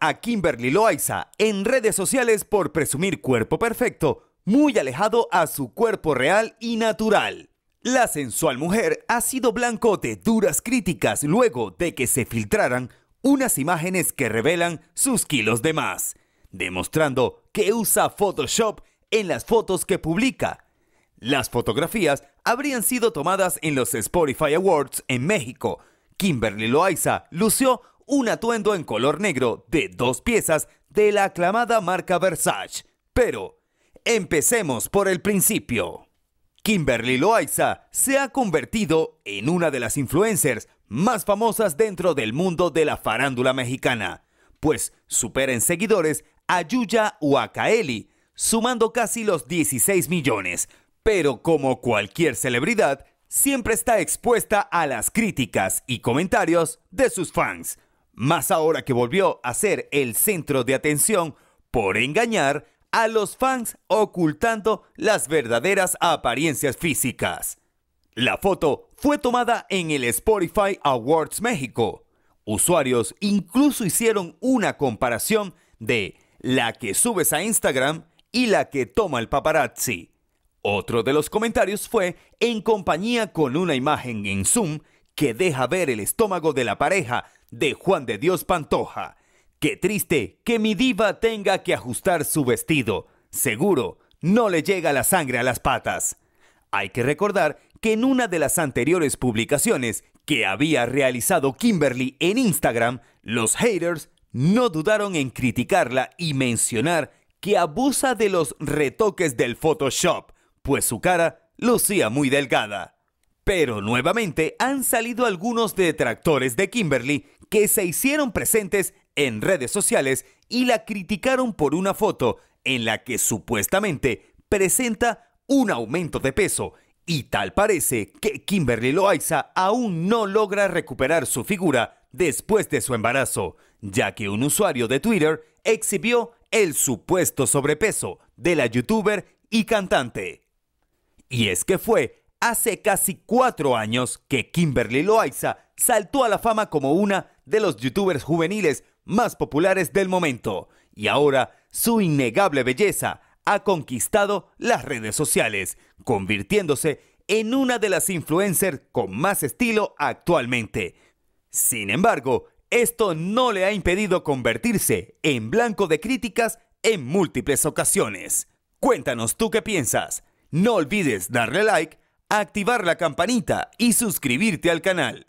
a Kimberly Loaiza en redes sociales por presumir cuerpo perfecto, muy alejado a su cuerpo real y natural. La sensual mujer ha sido blanco de duras críticas luego de que se filtraran unas imágenes que revelan sus kilos de más, demostrando que usa Photoshop en las fotos que publica. Las fotografías habrían sido tomadas en los Spotify Awards en México. Kimberly Loaiza lució un atuendo en color negro de dos piezas de la aclamada marca Versace. Pero, empecemos por el principio. Kimberly Loaiza se ha convertido en una de las influencers más famosas dentro del mundo de la farándula mexicana, pues supera en seguidores a Yuya Huacaeli, sumando casi los 16 millones. Pero como cualquier celebridad, siempre está expuesta a las críticas y comentarios de sus fans, más ahora que volvió a ser el centro de atención por engañar a los fans ocultando las verdaderas apariencias físicas. La foto fue tomada en el Spotify Awards México. Usuarios incluso hicieron una comparación de la que subes a Instagram y la que toma el paparazzi. Otro de los comentarios fue en compañía con una imagen en Zoom que deja ver el estómago de la pareja de Juan de Dios Pantoja. Qué triste que mi diva tenga que ajustar su vestido. Seguro, no le llega la sangre a las patas. Hay que recordar que en una de las anteriores publicaciones que había realizado Kimberly en Instagram, los haters no dudaron en criticarla y mencionar que abusa de los retoques del Photoshop, pues su cara lucía muy delgada. Pero nuevamente han salido algunos detractores de Kimberly que se hicieron presentes en redes sociales y la criticaron por una foto en la que supuestamente presenta un aumento de peso y tal parece que Kimberly Loaiza aún no logra recuperar su figura después de su embarazo, ya que un usuario de Twitter exhibió el supuesto sobrepeso de la youtuber y cantante. Y es que fue hace casi cuatro años que Kimberly Loaiza saltó a la fama como una de los youtubers juveniles más populares del momento y ahora su innegable belleza ha conquistado las redes sociales, convirtiéndose en una de las influencers con más estilo actualmente. Sin embargo, esto no le ha impedido convertirse en blanco de críticas en múltiples ocasiones. Cuéntanos tú qué piensas. No olvides darle like, activar la campanita y suscribirte al canal.